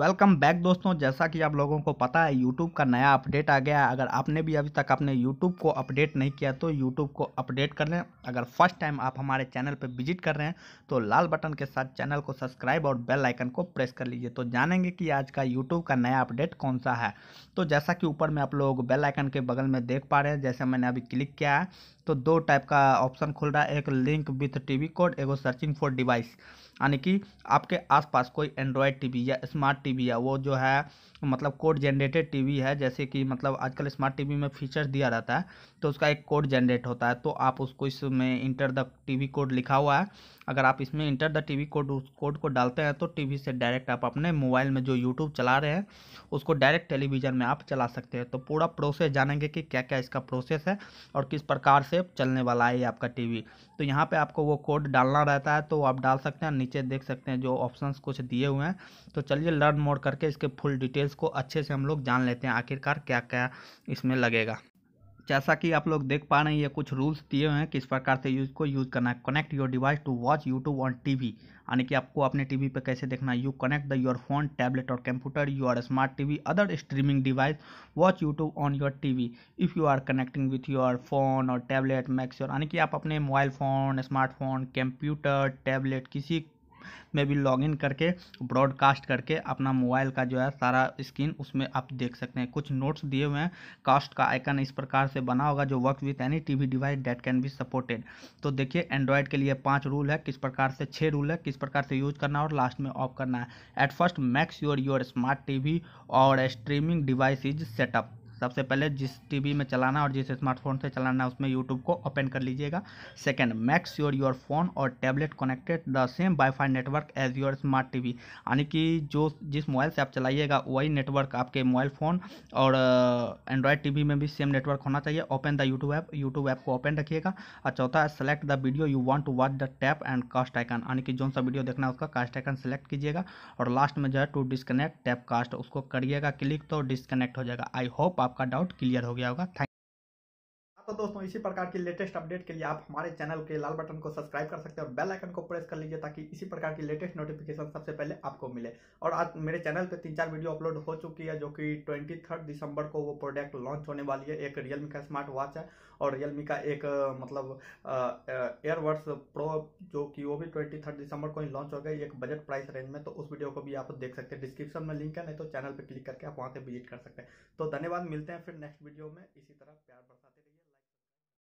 welcome back दोस्तों जैसा कि आप लोगों को पता है यूट्यूब का नया अपडेट आ गया है अगर आपने भी अभी तक अपने यूट्यूब को अपडेट नहीं किया तो यूट्यूब को अपडेट कर लें अगर फर्स्ट टाइम आप हमारे चैनल पर विजिट कर रहे हैं तो लाल बटन के साथ चैनल को सब्सक्राइब और बेल आइकन को प्रेस कर लीजिए तो जानेंगे कि आज का यूट्यूब का नया अपडेट कौन सा है तो जैसा कि ऊपर में आप लोग बेल आइकन के बगल में देख पा रहे हैं जैसे मैंने अभी क्लिक किया है तो दो टाइप का ऑप्शन खुल रहा है एक link with T code ago searching for device यानी कि आपके आसपास कोई एंड्रॉयड टीवी या स्मार्ट टीवी है वो जो है मतलब कोड जनरेटेड टीवी है जैसे कि मतलब आजकल स्मार्ट टीवी में फीचर्स दिया रहता है तो उसका एक कोड जनरेट होता है तो आप उसको इसमें इंटर द टीवी कोड लिखा हुआ है अगर आप इसमें इंटर द टीवी कोड उस कोड को डालते हैं तो टीवी से डायरेक्ट आप अपने मोबाइल में जो यूट्यूब चला रहे हैं उसको डायरेक्ट टेलीविज़न में आप चला सकते हैं तो पूरा प्रोसेस जानेंगे कि क्या क्या इसका प्रोसेस है और किस प्रकार से चलने वाला है ये आपका टी तो यहाँ पर आपको वो कोड डालना रहता है तो आप डाल सकते हैं नीचे देख सकते हैं जो ऑप्शन कुछ दिए हुए हैं तो चलिए लर्न मोड करके इसके फुल डिटेल्स को अच्छे से हम लोग जान लेते हैं आखिरकार क्या क्या इसमें लगेगा जैसा कि आप लोग देख पा रहे हैं ये कुछ रूल्स दिए हुए हैं किस प्रकार से यूज को यूज़ करना है connect your device to watch YouTube on TV यानी कि आपको अपने टीवी पे कैसे देखना है you connect the your phone tablet और computer your smart TV other streaming device watch YouTube on your TV if you are connecting with your phone और टैबलेट मैक्स योर यानी कि आप अपने mobile phone smartphone computer tablet किसी में भी log in करके ब्रॉडकास्ट करके अपना मोबाइल का जो है सारा स्क्रीन उसमें आप देख सकते हैं कुछ नोट्स दिए हुए हैं कास्ट का आइकन इस प्रकार से बना होगा जो work with any T V device that can be supported तो देखिए एंड्रॉयड के लिए पाँच रूल है किस प्रकार से छः रूल है किस प्रकार से यूज करना है और लास्ट में ऑफ करना है at first makes your your smart T V और स्ट्रीमिंग डिवाइस इज सेटअप सबसे पहले जिस टीवी में चलाना और जिस स्मार्टफोन से चलाना उसमें यूट्यूब को ओपन कर लीजिएगा second make sure your phone और tablet connected the same wifi network as your smart TV यानी कि जो जिस मोबाइल से आप चलाइएगा वही नेटवर्क आपके मोबाइल फ़ोन और एंड्रॉयड uh, टी में भी सेम नेटवर्क होना चाहिए open the YouTube app YouTube app को ओपन रखिएगा और चौथा select the video you want to watch the tap and cast icon यानी कि जो सा वीडियो देखना है उसका कास्ट आइकन सेलेक्ट कीजिएगा और लास्ट में जो है टू डिस्कनेक्ट टैप कास्ट उसको करिएगा क्लिक तो डिस्कनेक्ट हो जाएगा आई होप आप आपका डाउट क्लियर हो गया होगा थैंक तो दोस्तों इसी प्रकार की लेटेस्ट अपडेट के लिए आप हमारे चैनल के लाल बटन को सब्सक्राइब कर सकते हैं और बेल आइकन को प्रेस कर लीजिए ताकि इसी प्रकार की लेटेस्ट नोटिफिकेशन सबसे पहले आपको मिले और आज मेरे चैनल पे तीन चार वीडियो अपलोड हो चुकी है जो कि ट्वेंटी थर्ड दिसंबर को वो प्रोडक्ट लॉन्च होने वाली है एक रियलमी का स्मार्ट वॉच है और रियलमी का एक मतलब एयरवर्ड्स प्रो जो कि वो भी ट्वेंटी थर्ड दिसंबर को ही लॉन्च हो गई एक बजट प्राइस रेंज में तो उस वीडियो को भी आप देख सकते हैं डिस्क्रिप्शन में लिंक है नहीं तो चैनल पर क्लिक करके आप वहाँ से विजिट कर सकते हैं तो धन्यवाद मिलते हैं फिर नेक्स्ट वीडियो में इसी तरह प्यार बरसात